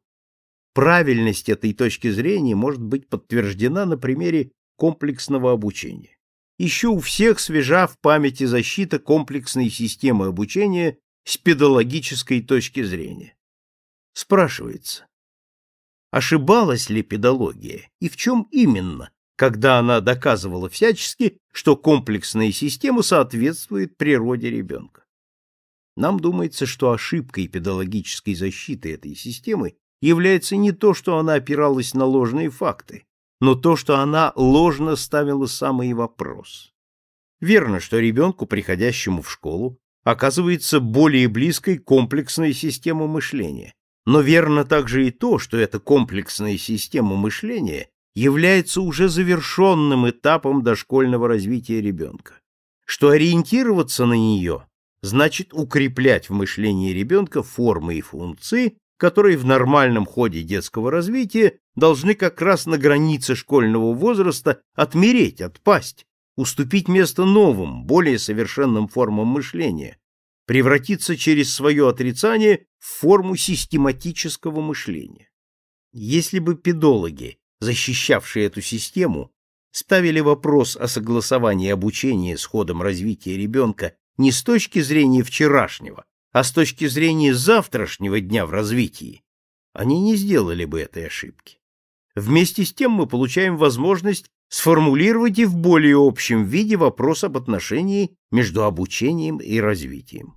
Speaker 1: Правильность этой точки зрения может быть подтверждена на примере комплексного обучения. Еще у всех свежа в памяти защита комплексной системы обучения с педагогической точки зрения. Спрашивается, ошибалась ли педагогия и в чем именно, когда она доказывала всячески, что комплексная система соответствует природе ребенка. Нам думается, что ошибкой педагогической защиты этой системы является не то, что она опиралась на ложные факты, но то, что она ложно ставила самый вопрос. Верно, что ребенку, приходящему в школу, оказывается более близкой комплексная система мышления, но верно также и то, что эта комплексная система мышления является уже завершенным этапом дошкольного развития ребенка, что ориентироваться на нее значит укреплять в мышлении ребенка формы и функции, которые в нормальном ходе детского развития должны как раз на границе школьного возраста отмереть, отпасть, уступить место новым, более совершенным формам мышления, превратиться через свое отрицание в форму систематического мышления. Если бы педологи, защищавшие эту систему, ставили вопрос о согласовании обучения с ходом развития ребенка не с точки зрения вчерашнего, а с точки зрения завтрашнего дня в развитии они не сделали бы этой ошибки. Вместе с тем мы получаем возможность сформулировать и в более общем виде вопрос об отношении между обучением и развитием.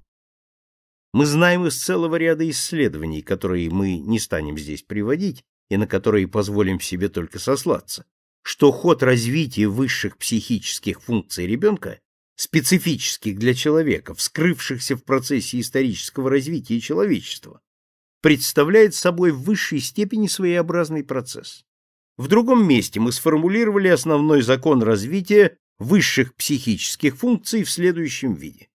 Speaker 1: Мы знаем из целого ряда исследований, которые мы не станем здесь приводить и на которые позволим себе только сослаться, что ход развития высших психических функций ребенка специфических для человека, вскрывшихся в процессе исторического развития человечества, представляет собой в высшей степени своеобразный процесс. В другом месте мы сформулировали основной закон развития высших психических функций в следующем виде.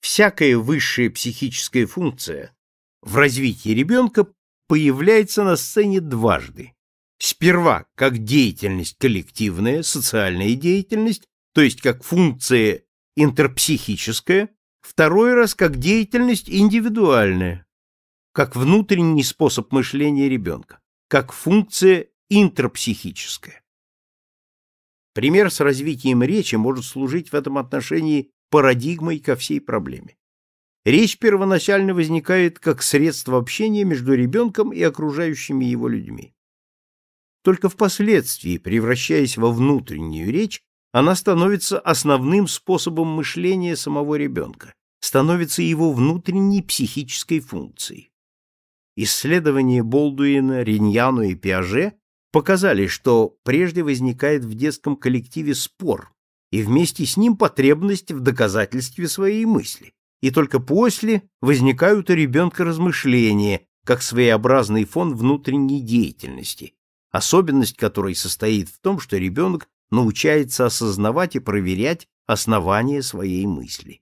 Speaker 1: Всякая высшая психическая функция в развитии ребенка появляется на сцене дважды. Сперва как деятельность коллективная, социальная деятельность, то есть как функция интерпсихическая, второй раз как деятельность индивидуальная, как внутренний способ мышления ребенка, как функция интерпсихическая Пример с развитием речи может служить в этом отношении парадигмой ко всей проблеме. Речь первоначально возникает как средство общения между ребенком и окружающими его людьми. Только впоследствии, превращаясь во внутреннюю речь, она становится основным способом мышления самого ребенка, становится его внутренней психической функцией. Исследования Болдуина, Риньяну и Пиаже показали, что прежде возникает в детском коллективе спор и вместе с ним потребность в доказательстве своей мысли, и только после возникают у ребенка размышления, как своеобразный фон внутренней деятельности, особенность которой состоит в том, что ребенок научается осознавать и проверять основания своей мысли.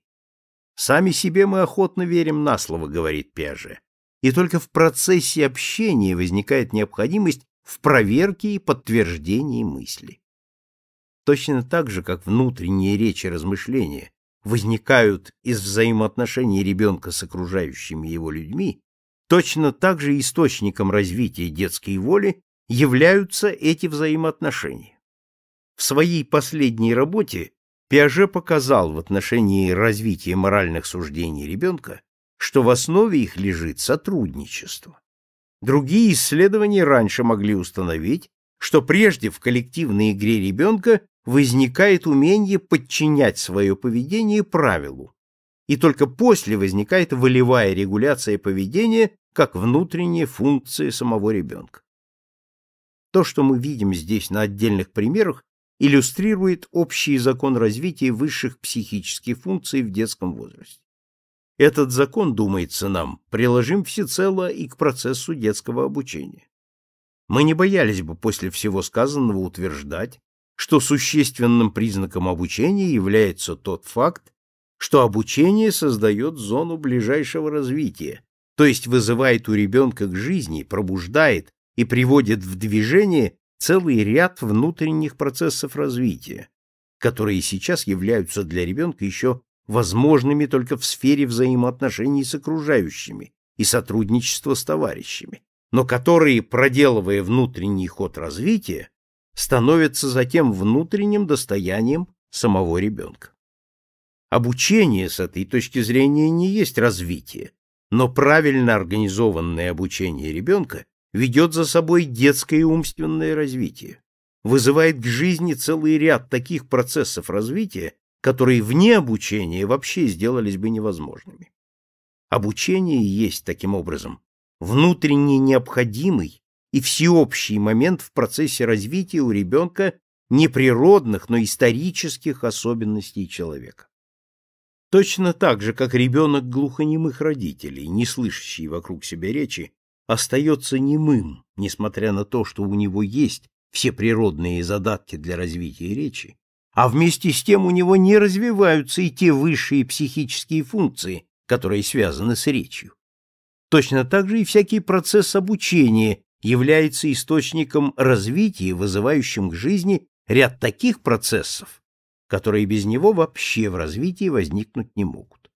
Speaker 1: «Сами себе мы охотно верим на слово», — говорит Пиаже. И только в процессе общения возникает необходимость в проверке и подтверждении мысли. Точно так же, как внутренние речи размышления возникают из взаимоотношений ребенка с окружающими его людьми, точно так же источником развития детской воли являются эти взаимоотношения. В своей последней работе Пиаже показал в отношении развития моральных суждений ребенка, что в основе их лежит сотрудничество. Другие исследования раньше могли установить, что прежде в коллективной игре ребенка возникает умение подчинять свое поведение правилу, и только после возникает волевая регуляция поведения как внутренняя функция самого ребенка. То, что мы видим здесь на отдельных примерах, иллюстрирует общий закон развития высших психических функций в детском возрасте. Этот закон, думается нам, приложим всецело и к процессу детского обучения. Мы не боялись бы после всего сказанного утверждать, что существенным признаком обучения является тот факт, что обучение создает зону ближайшего развития, то есть вызывает у ребенка к жизни, пробуждает и приводит в движение целый ряд внутренних процессов развития, которые сейчас являются для ребенка еще возможными только в сфере взаимоотношений с окружающими и сотрудничества с товарищами, но которые, проделывая внутренний ход развития, становятся затем внутренним достоянием самого ребенка. Обучение с этой точки зрения не есть развитие, но правильно организованное обучение ребенка ведет за собой детское умственное развитие, вызывает к жизни целый ряд таких процессов развития, которые вне обучения вообще сделались бы невозможными. Обучение есть, таким образом, внутренне необходимый и всеобщий момент в процессе развития у ребенка неприродных, но исторических особенностей человека. Точно так же, как ребенок глухонемых родителей, не слышащий вокруг себя речи, остается немым, несмотря на то, что у него есть все природные задатки для развития речи, а вместе с тем у него не развиваются и те высшие психические функции, которые связаны с речью. Точно так же и всякий процесс обучения является источником развития, вызывающим к жизни ряд таких процессов, которые без него вообще в развитии возникнуть не могут.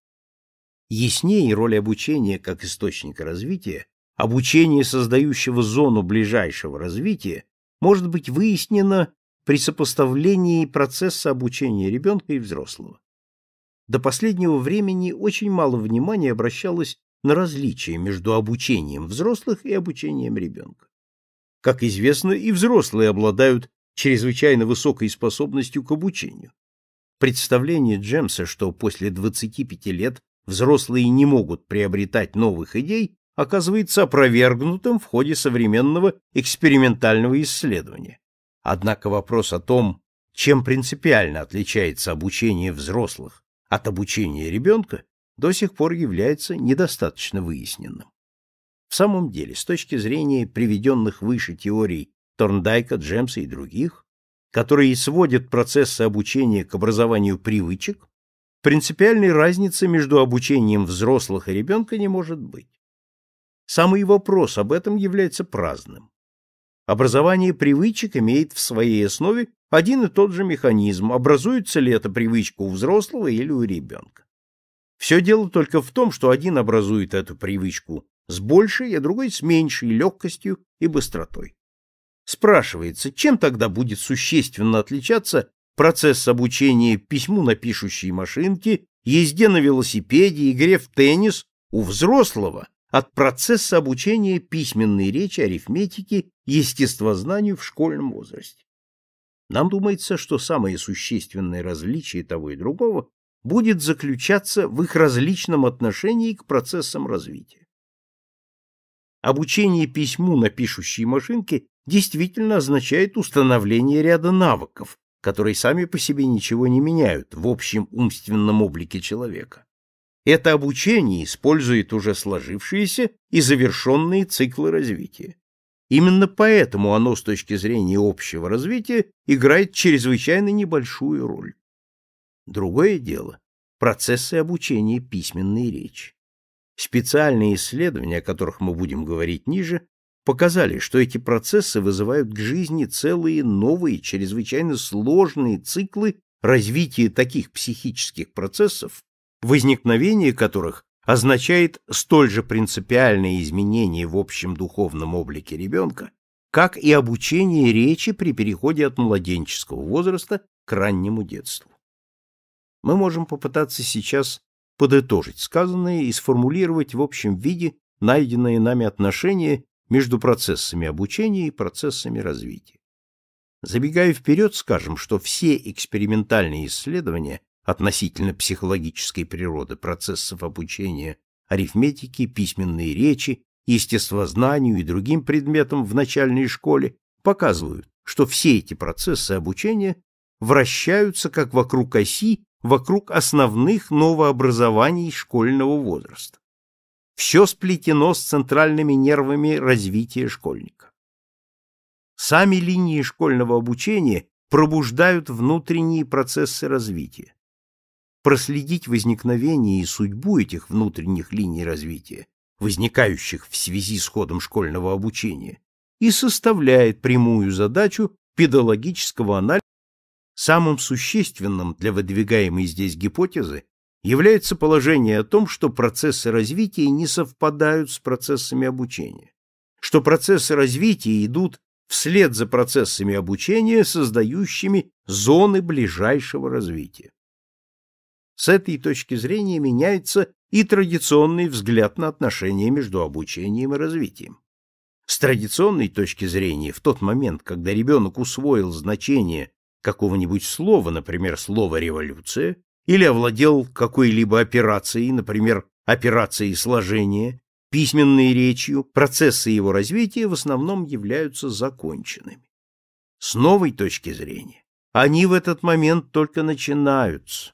Speaker 1: Яснее роль обучения как источника развития обучение создающего зону ближайшего развития может быть выяснено при сопоставлении процесса обучения ребенка и взрослого. До последнего времени очень мало внимания обращалось на различия между обучением взрослых и обучением ребенка. Как известно, и взрослые обладают чрезвычайно высокой способностью к обучению. Представление Джемса, что после 25 лет взрослые не могут приобретать новых идей, оказывается опровергнутым в ходе современного экспериментального исследования. Однако вопрос о том, чем принципиально отличается обучение взрослых от обучения ребенка, до сих пор является недостаточно выясненным. В самом деле, с точки зрения приведенных выше теорий Торндайка, Джемса и других, которые сводят процессы обучения к образованию привычек, принципиальной разницы между обучением взрослых и ребенка не может быть. Самый вопрос об этом является праздным. Образование привычек имеет в своей основе один и тот же механизм, образуется ли эта привычка у взрослого или у ребенка. Все дело только в том, что один образует эту привычку с большей, а другой с меньшей легкостью и быстротой. Спрашивается, чем тогда будет существенно отличаться процесс обучения письму на пишущей машинке, езде на велосипеде, игре в теннис у взрослого от процесса обучения письменной речи, арифметики, естествознанию в школьном возрасте. Нам думается, что самое существенное различие того и другого будет заключаться в их различном отношении к процессам развития. Обучение письму на пишущей машинке действительно означает установление ряда навыков, которые сами по себе ничего не меняют в общем умственном облике человека. Это обучение использует уже сложившиеся и завершенные циклы развития. Именно поэтому оно с точки зрения общего развития играет чрезвычайно небольшую роль. Другое дело – процессы обучения письменной речи. Специальные исследования, о которых мы будем говорить ниже, показали, что эти процессы вызывают к жизни целые новые, чрезвычайно сложные циклы развития таких психических процессов, возникновение которых означает столь же принципиальное изменение в общем духовном облике ребенка, как и обучение речи при переходе от младенческого возраста к раннему детству. Мы можем попытаться сейчас подытожить сказанное и сформулировать в общем виде найденные нами отношения между процессами обучения и процессами развития. Забегая вперед, скажем, что все экспериментальные исследования относительно психологической природы процессов обучения арифметике, письменной речи, естествознанию и другим предметам в начальной школе показывают, что все эти процессы обучения вращаются как вокруг оси, вокруг основных новообразований школьного возраста. Все сплетено с центральными нервами развития школьника. Сами линии школьного обучения пробуждают внутренние процессы развития проследить возникновение и судьбу этих внутренних линий развития, возникающих в связи с ходом школьного обучения, и составляет прямую задачу педагогического анализа. Самым существенным для выдвигаемой здесь гипотезы является положение о том, что процессы развития не совпадают с процессами обучения, что процессы развития идут вслед за процессами обучения, создающими зоны ближайшего развития. С этой точки зрения меняется и традиционный взгляд на отношения между обучением и развитием. С традиционной точки зрения, в тот момент, когда ребенок усвоил значение какого-нибудь слова, например, слова «революция», или овладел какой-либо операцией, например, операцией сложения, письменной речью, процессы его развития в основном являются законченными. С новой точки зрения, они в этот момент только начинаются,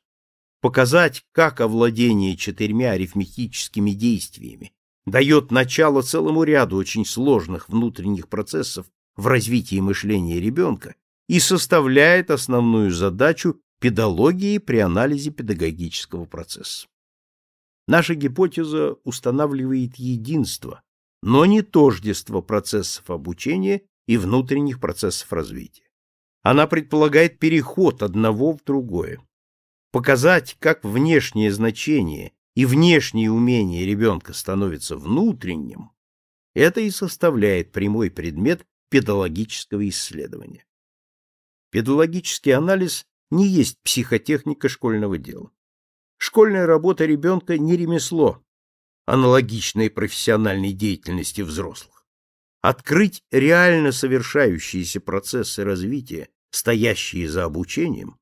Speaker 1: показать, как овладение четырьмя арифметическими действиями дает начало целому ряду очень сложных внутренних процессов в развитии мышления ребенка и составляет основную задачу педагогии при анализе педагогического процесса. Наша гипотеза устанавливает единство, но не тождество процессов обучения и внутренних процессов развития. Она предполагает переход одного в другое, показать, как внешнее значение и внешние умения ребенка становятся внутренним, это и составляет прямой предмет педагогического исследования. Педагогический анализ не есть психотехника школьного дела. Школьная работа ребенка не ремесло, аналогичное профессиональной деятельности взрослых. Открыть реально совершающиеся процессы развития, стоящие за обучением,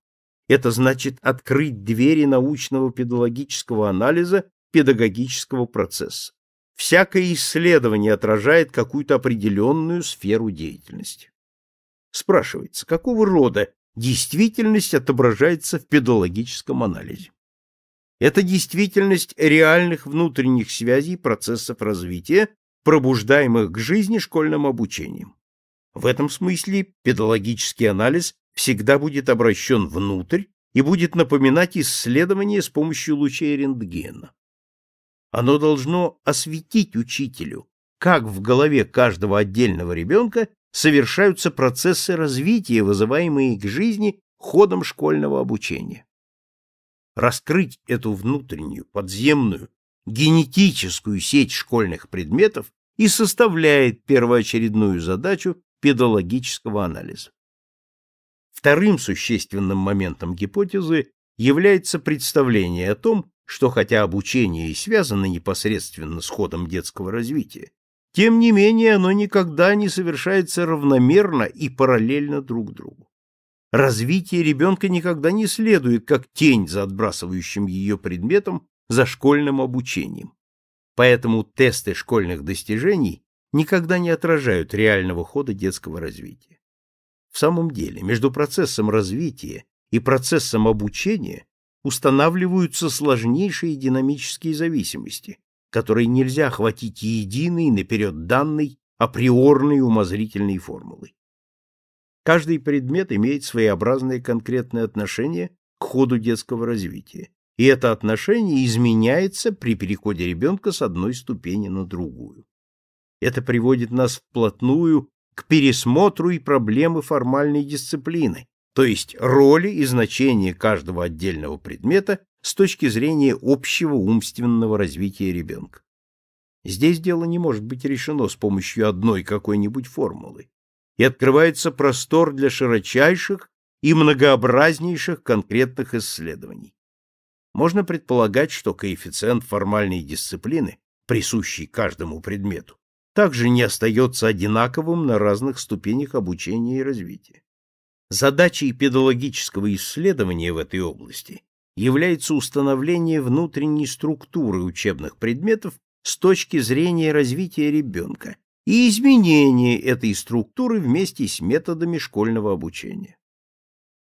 Speaker 1: это значит открыть двери научного педагогического анализа педагогического процесса. Всякое исследование отражает какую-то определенную сферу деятельности. Спрашивается, какого рода действительность отображается в педагогическом анализе? Это действительность реальных внутренних связей процессов развития, пробуждаемых к жизни школьным обучением. В этом смысле педагогический анализ всегда будет обращен внутрь и будет напоминать исследование с помощью лучей рентгена. Оно должно осветить учителю, как в голове каждого отдельного ребенка совершаются процессы развития, вызываемые к жизни ходом школьного обучения. Раскрыть эту внутреннюю, подземную, генетическую сеть школьных предметов и составляет первоочередную задачу педагогического анализа. Вторым существенным моментом гипотезы является представление о том, что хотя обучение и связано непосредственно с ходом детского развития, тем не менее оно никогда не совершается равномерно и параллельно друг другу. Развитие ребенка никогда не следует как тень за отбрасывающим ее предметом за школьным обучением. Поэтому тесты школьных достижений никогда не отражают реального хода детского развития. В самом деле, между процессом развития и процессом обучения устанавливаются сложнейшие динамические зависимости, которые нельзя охватить единой, наперед данной, априорной умозрительной формулой. Каждый предмет имеет своеобразное конкретное отношение к ходу детского развития, и это отношение изменяется при переходе ребенка с одной ступени на другую. Это приводит нас вплотную к пересмотру и проблемы формальной дисциплины, то есть роли и значения каждого отдельного предмета с точки зрения общего умственного развития ребенка. Здесь дело не может быть решено с помощью одной какой-нибудь формулы, и открывается простор для широчайших и многообразнейших конкретных исследований. Можно предполагать, что коэффициент формальной дисциплины, присущий каждому предмету, также не остается одинаковым на разных ступенях обучения и развития. Задачей педагогического исследования в этой области является установление внутренней структуры учебных предметов с точки зрения развития ребенка и изменение этой структуры вместе с методами школьного обучения.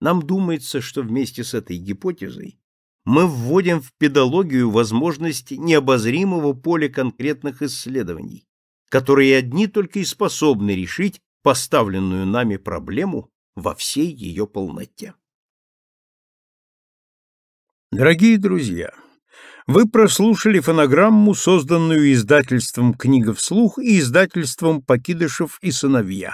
Speaker 1: Нам думается, что вместе с этой гипотезой мы вводим в педагогию возможность необозримого поля конкретных исследований, которые одни только и способны решить поставленную нами проблему во всей ее полноте. Дорогие друзья, вы прослушали фонограмму, созданную издательством «Книга вслух» и издательством «Покидышев и сыновья»